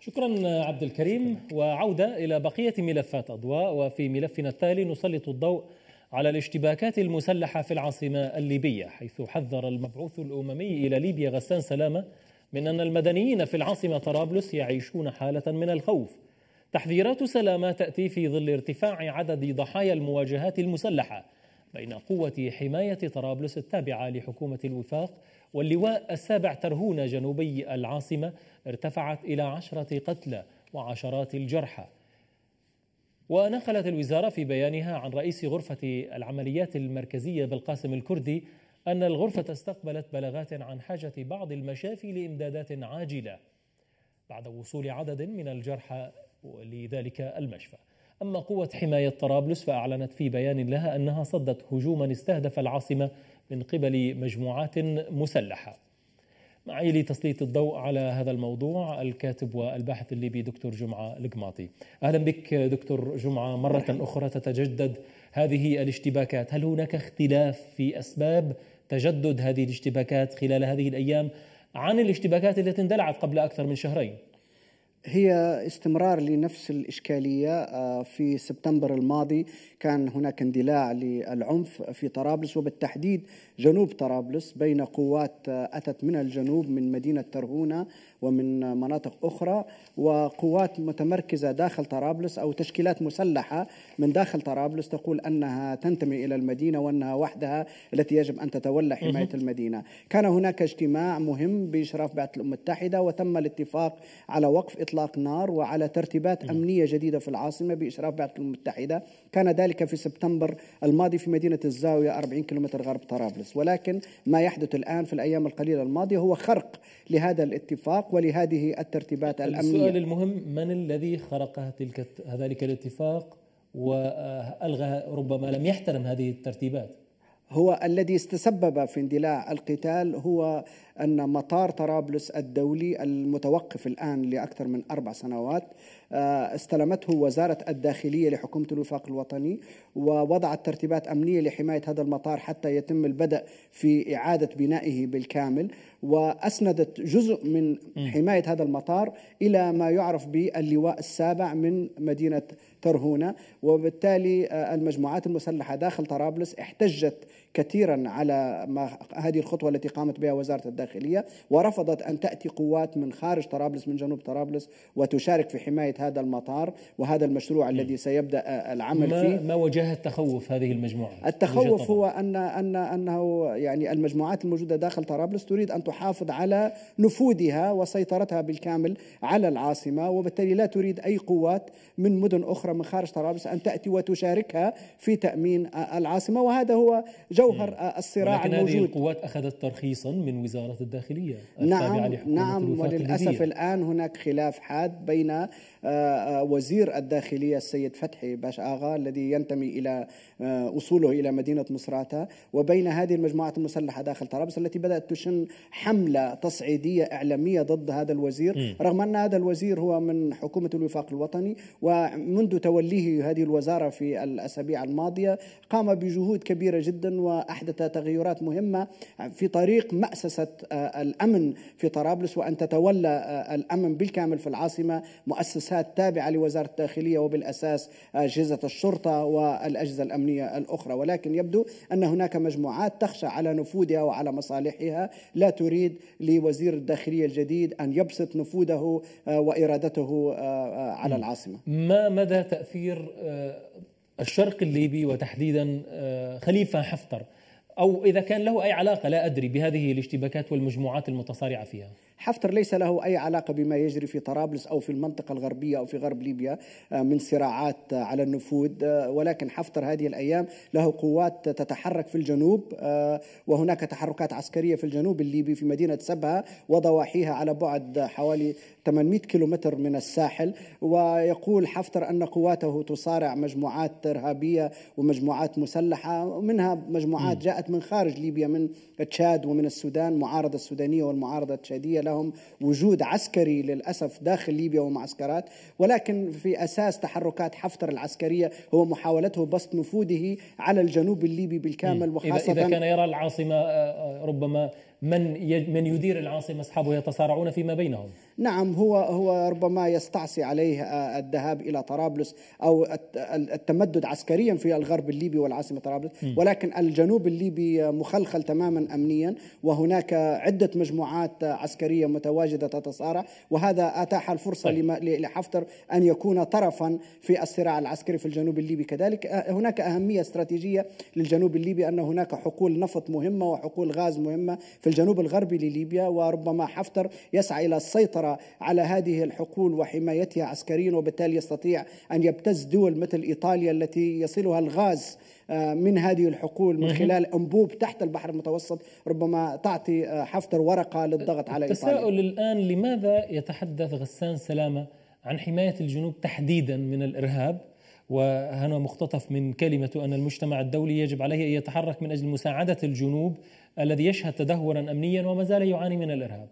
شكرا عبد الكريم وعودة إلى بقية ملفات أضواء وفي ملفنا التالي نسلط الضوء على الاشتباكات المسلحة في العاصمة الليبية حيث حذر المبعوث الأممي إلى ليبيا غسان سلامة من أن المدنيين في العاصمة طرابلس يعيشون حالة من الخوف تحذيرات سلامة تأتي في ظل ارتفاع عدد ضحايا المواجهات المسلحة بين قوة حماية طرابلس التابعة لحكومة الوفاق واللواء السابع ترهون جنوبي العاصمة ارتفعت إلى عشرة قتلى وعشرات الجرحى ونقلت الوزارة في بيانها عن رئيس غرفة العمليات المركزية بالقاسم الكردي أن الغرفة استقبلت بلاغات عن حاجة بعض المشافي لإمدادات عاجلة بعد وصول عدد من الجرحى لذلك المشفى أما قوة حماية طرابلس فأعلنت في بيان لها أنها صدت هجوما استهدف العاصمة من قبل مجموعات مسلحة معي لتسليط الضوء على هذا الموضوع الكاتب والباحث الليبي دكتور جمعة القماطي أهلا بك دكتور جمعة مرة مرحب. أخرى تتجدد هذه الاشتباكات هل هناك اختلاف في أسباب تجدد هذه الاشتباكات خلال هذه الأيام عن الاشتباكات التي اندلعت قبل أكثر من شهرين؟ هي استمرار لنفس الإشكالية آه، في سبتمبر الماضي كان هناك اندلاع للعنف في طرابلس وبالتحديد جنوب طرابلس بين قوات آه، أتت من الجنوب من مدينة ترهونة ومن آه، مناطق أخرى وقوات متمركزة داخل طرابلس أو تشكيلات مسلحة من داخل طرابلس تقول أنها تنتمي إلى المدينة وأنها وحدها التي يجب أن تتولى حماية المدينة كان هناك اجتماع مهم بإشراف بعثة الأمم المتحدة وتم الاتفاق على وقف إطلاق نار وعلى ترتيبات أمنية جديدة في العاصمة بإشراف بعثة الأمم المتحدة كان ذلك في سبتمبر الماضي في مدينة الزاوية 40 كيلومتر غرب طرابلس الرئيس ولكن ما يحدث الآن في الأيام القليلة الماضية هو خرق لهذا الاتفاق ولهذه الترتيبات طيب، الأمنية السؤال المهم من الذي خرق تلك ذلك الاتفاق وألغى آه، ربما لم يحترم هذه الترتيبات هو الذي استسبب في اندلاع القتال هو أن مطار طرابلس الدولي المتوقف الآن لأكثر من أربع سنوات آه، استلمته وزارة الداخلية لحكومة الوفاق الوطني ووضعت ترتيبات أمنية لحماية هذا المطار حتى يتم البدء في إعادة بنائه بالكامل وأسندت جزء من حماية هذا المطار إلى ما يعرف باللواء السابع من مدينة ترهونة وبالتالي آه، المجموعات المسلحة داخل طرابلس احتجت كثيرا على ما هذه الخطوة التي قامت بها وزارة الداخلية الداخلية ورفضت أن تأتي قوات من خارج طرابلس من جنوب طرابلس وتشارك في حماية هذا المطار وهذا المشروع م. الذي سيبدأ آه، العمل ما فيه ما وجه التخوف هذه المجموعة؟ التخوف هو أن أن أنه يعني المجموعات الموجودة داخل طرابلس تريد أن تحافظ على نفوذها وسيطرتها بالكامل على العاصمة وبالتالي لا تريد أي قوات من مدن أخرى من خارج طرابلس أن تأتي وتشاركها في تأمين آه، العاصمة وهذا هو جوهر م. آه، الصراع الموجود هذه القوات أخذت ترخيصا من وزارة وزاره الداخلية نعم نعم وللأسف الآن هناك خلاف حاد بين آه، آه، وزير الداخلية السيد فتحي باش آغا الذي ينتمي إلى آه، أصوله إلى مدينة مصراتة وبين هذه المجموعات المسلحة داخل طرابلس التي بدأت تشن حملة تصعيدية إعلامية ضد هذا الوزير م. رغم أن هذا الوزير هو من حكومة الوفاق الوطني ومنذ توليه هذه الوزارة في الأسابيع الماضية قام بجهود كبيرة جدا وأحدث تغيرات مهمة في طريق مأسسة آه، الأمن في طرابلس وأن تتولى آه، الأمن بالكامل في العاصمة مؤسسات تابعة لوزارة الداخلية وبالأساس آه، أجهزة الشرطة والأجهزة الأمنية الأخرى ولكن يبدو أن هناك مجموعات تخشى على نفوذها وعلى مصالحها لا تريد لوزير الداخلية الجديد أن يبسط نفوذه وإرادته على العاصمة ما مدى تأثير الشرق الليبي وتحديدا خليفة حفتر أو إذا كان له أي علاقة لا أدري بهذه الاشتباكات والمجموعات المتصارعة فيها حفتر ليس له أي علاقة بما يجري في طرابلس أو في المنطقة الغربية أو في غرب ليبيا آه، من صراعات آه، على النفوذ آه، ولكن حفتر هذه الأيام له قوات تتحرك في الجنوب وهناك تحركات عسكرية في الجنوب الليبي في مدينة سبها وضواحيها على بعد حوالي 800 كيلومتر من الساحل ويقول حفتر أن قواته تصارع مجموعات إرهابية ومجموعات مسلحة منها مجموعات جاءت من خارج ليبيا من تشاد ومن السودان معارضة السودانية والمعارضة التشادية لهم وجود عسكري للأسف داخل ليبيا ومعسكرات ولكن في أساس تحركات حفتر العسكرية هو محاولته بسط نفوذه على الجنوب الليبي بالكامل وخاصة إذا كان يرى العاصمة آه، آه، ربما من من يدير العاصمه اصحابه يتصارعون فيما بينهم نعم هو هو ربما يستعصي عليه الذهاب الى طرابلس او التمدد عسكريا في الغرب الليبي والعاصمه طرابلس ولكن الجنوب الليبي مخلخل تماما امنيا وهناك عده مجموعات عسكريه متواجده تتصارع وهذا اتاح الفرصه طيب. لحفتر ان يكون طرفا في الصراع العسكري في الجنوب الليبي كذلك أه، هناك اهميه استراتيجيه للجنوب الليبي ان هناك حقول نفط مهمه وحقول غاز مهمه في الجنوب الغربي لليبيا وربما حفتر يسعى إلى السيطرة على هذه الحقول وحمايتها عسكريا وبالتالي يستطيع أن يبتز دول مثل إيطاليا التي يصلها الغاز آه، من هذه الحقول من خلال انبوب تحت البحر المتوسط ربما تعطي آه، حفتر ورقه للضغط على ايطاليا. التساؤل الان لماذا يتحدث غسان سلامه عن حمايه الجنوب تحديدا من الارهاب وهنا مختطف من كلمته أن المجتمع الدولي يجب عليه أن يتحرك من أجل مساعدة الجنوب الذي يشهد تدهورا امنيا وما زال يعاني من الارهاب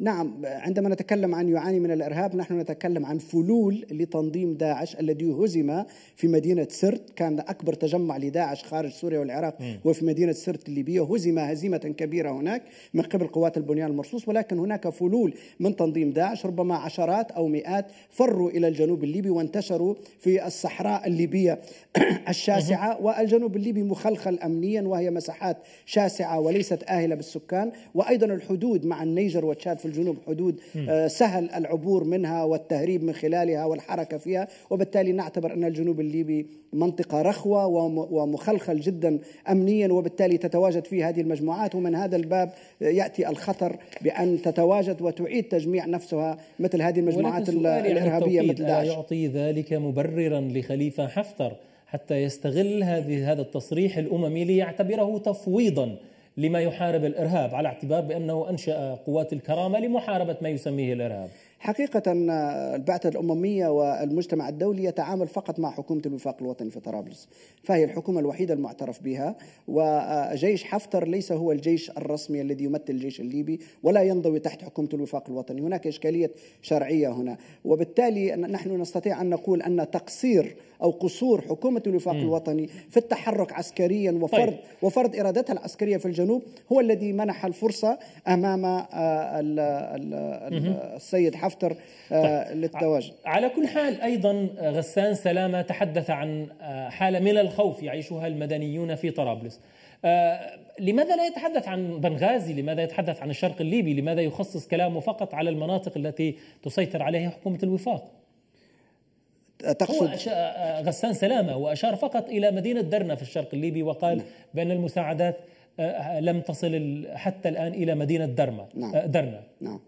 نعم عندما نتكلم عن يعاني من الارهاب نحن نتكلم عن فلول لتنظيم داعش الذي هزم في مدينه سرت كان اكبر تجمع لداعش خارج سوريا والعراق م. وفي مدينه سرت الليبيه هزم هزيمه كبيره هناك من قبل قوات البنيان المرصوص ولكن هناك فلول من تنظيم داعش ربما عشرات او مئات فروا الى الجنوب الليبي وانتشروا في الصحراء الليبيه الشاسعه والجنوب الليبي مخلخل امنيا وهي مساحات شاسعه وليست اهله بالسكان وايضا الحدود مع النيجر وتشاد في الجنوب حدود آه، سهل العبور منها والتهريب من خلالها والحركة فيها وبالتالي نعتبر أن الجنوب الليبي منطقة رخوة ومخلخل جدا أمنيا وبالتالي تتواجد فيه هذه المجموعات ومن هذا الباب يأتي الخطر بأن تتواجد وتعيد تجميع نفسها مثل هذه المجموعات الإرهابية مثل داعش يعطي ذلك مبررا لخليفة حفتر حتى يستغل هذه هذا التصريح الأممي ليعتبره تفويضا لما يحارب الارهاب على اعتبار بانه انشا قوات الكرامه لمحاربه ما يسميه الارهاب. حقيقة البعثة الأممية والمجتمع الدولي يتعامل فقط مع حكومة الوفاق الوطني في طرابلس فهي الحكومة الوحيدة المعترف بها وجيش حفتر ليس هو الجيش الرسمي الذي يمثل الجيش الليبي ولا ينضوي تحت حكومة الوفاق الوطني هناك إشكالية شرعية هنا وبالتالي نحن نستطيع أن نقول أن تقصير او قصور حكومه الوفاق الوطني في التحرك عسكريا وفرض طيب. وفرض ارادتها العسكريه في الجنوب هو الذي منح الفرصه امام آه، السيد حفتر آه، طيب. للتواجد على كل حال ايضا آه، غسان سلامه تحدث عن حاله من الخوف يعيشها المدنيون في طرابلس لماذا لا يتحدث عن بنغازي لماذا يتحدث عن الشرق الليبي لماذا يخصص كلامه فقط على المناطق التي تسيطر عليها حكومة الوفاق تقصد غسان سلامة وأشار فقط إلى مدينة درنا في الشرق الليبي وقال نعم. بأن المساعدات آه، آه، لم تصل حتى الآن إلى مدينة درما آه، نعم. درنا نعم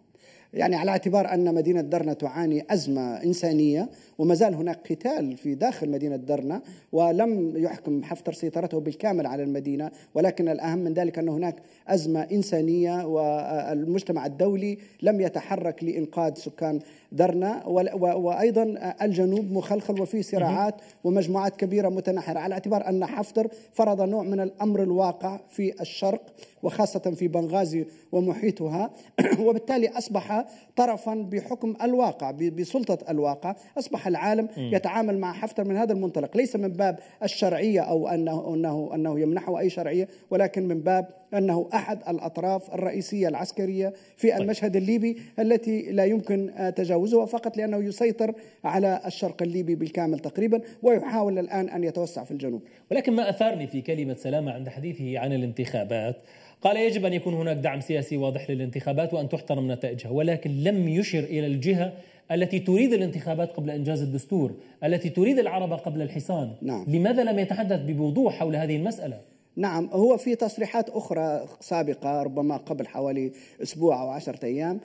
يعني على اعتبار أن مدينة درنا تعاني أزمة إنسانية وما زال هناك قتال في داخل مدينة درنا ولم يحكم حفتر سيطرته بالكامل على المدينة ولكن الأهم من ذلك أن هناك أزمة إنسانية والمجتمع الدولي لم يتحرك لإنقاذ سكان درنا وايضا الجنوب مخلخل وفيه صراعات ومجموعات كبيره متناحره على اعتبار ان حفتر فرض نوع من الامر الواقع في الشرق وخاصه في بنغازي ومحيطها وبالتالي اصبح طرفا بحكم الواقع بسلطه الواقع اصبح العالم يتعامل مع حفتر من هذا المنطلق ليس من باب الشرعيه او انه انه انه يمنحه اي شرعيه ولكن من باب انه احد الاطراف الرئيسيه العسكريه في طيب. المشهد الليبي التي لا يمكن تجاوزها يتجاوزها فقط لأنه يسيطر على الشرق الليبي بالكامل تقريبا ويحاول الآن أن يتوسع في الجنوب ولكن ما أثارني في كلمة سلامة عند حديثه عن الانتخابات قال يجب أن يكون هناك دعم سياسي واضح للانتخابات وأن تحترم نتائجها ولكن لم يشر إلى الجهة التي تريد الانتخابات قبل إنجاز الدستور التي تريد العرب قبل الحصان نعم. لماذا لم يتحدث بوضوح حول هذه المسألة؟ نعم هو في تصريحات أخرى سابقة ربما قبل حوالي أسبوع أو عشرة أيام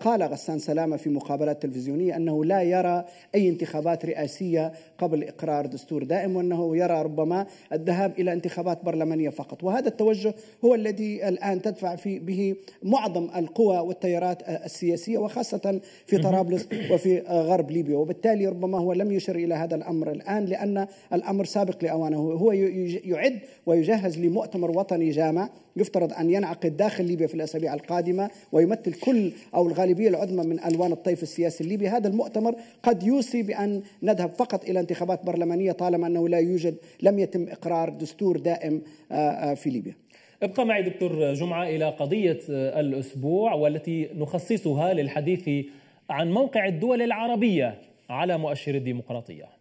قال غسان سلامة في مقابلات تلفزيونية أنه لا يرى أي انتخابات رئاسية قبل إقرار دستور دائم وأنه يرى ربما الذهاب إلى انتخابات برلمانية فقط وهذا التوجه هو الذي الآن تدفع في به معظم القوى والتيارات السياسية وخاصة في طرابلس وفي غرب ليبيا وبالتالي ربما هو لم يشر إلى هذا الأمر الآن لأن الأمر سابق لأوانه هو يعد ويجهز لمؤتمر وطني جامع يفترض أن ينعقد داخل ليبيا في الأسابيع القادمة ويمثل كل أو الغالبية العظمى من ألوان الطيف السياسي الليبي هذا المؤتمر قد يوصي بأن نذهب فقط إلى انتخابات برلمانية طالما أنه لا يوجد لم يتم إقرار دستور دائم آه، آه، في ليبيا ابقى معي دكتور جمعة إلى قضية آه، الأسبوع والتي نخصصها للحديث عن موقع الدول العربية على مؤشر الديمقراطية